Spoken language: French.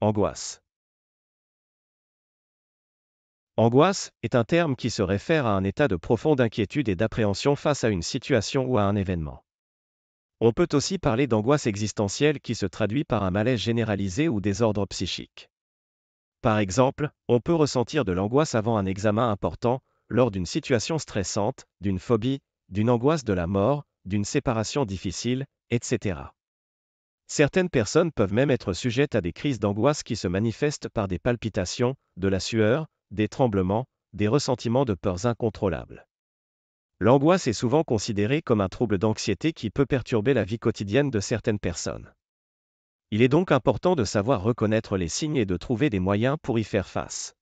Angoisse. Angoisse est un terme qui se réfère à un état de profonde inquiétude et d'appréhension face à une situation ou à un événement. On peut aussi parler d'angoisse existentielle qui se traduit par un malaise généralisé ou désordre psychique. Par exemple, on peut ressentir de l'angoisse avant un examen important, lors d'une situation stressante, d'une phobie, d'une angoisse de la mort, d'une séparation difficile, etc. Certaines personnes peuvent même être sujettes à des crises d'angoisse qui se manifestent par des palpitations, de la sueur, des tremblements, des ressentiments de peurs incontrôlables. L'angoisse est souvent considérée comme un trouble d'anxiété qui peut perturber la vie quotidienne de certaines personnes. Il est donc important de savoir reconnaître les signes et de trouver des moyens pour y faire face.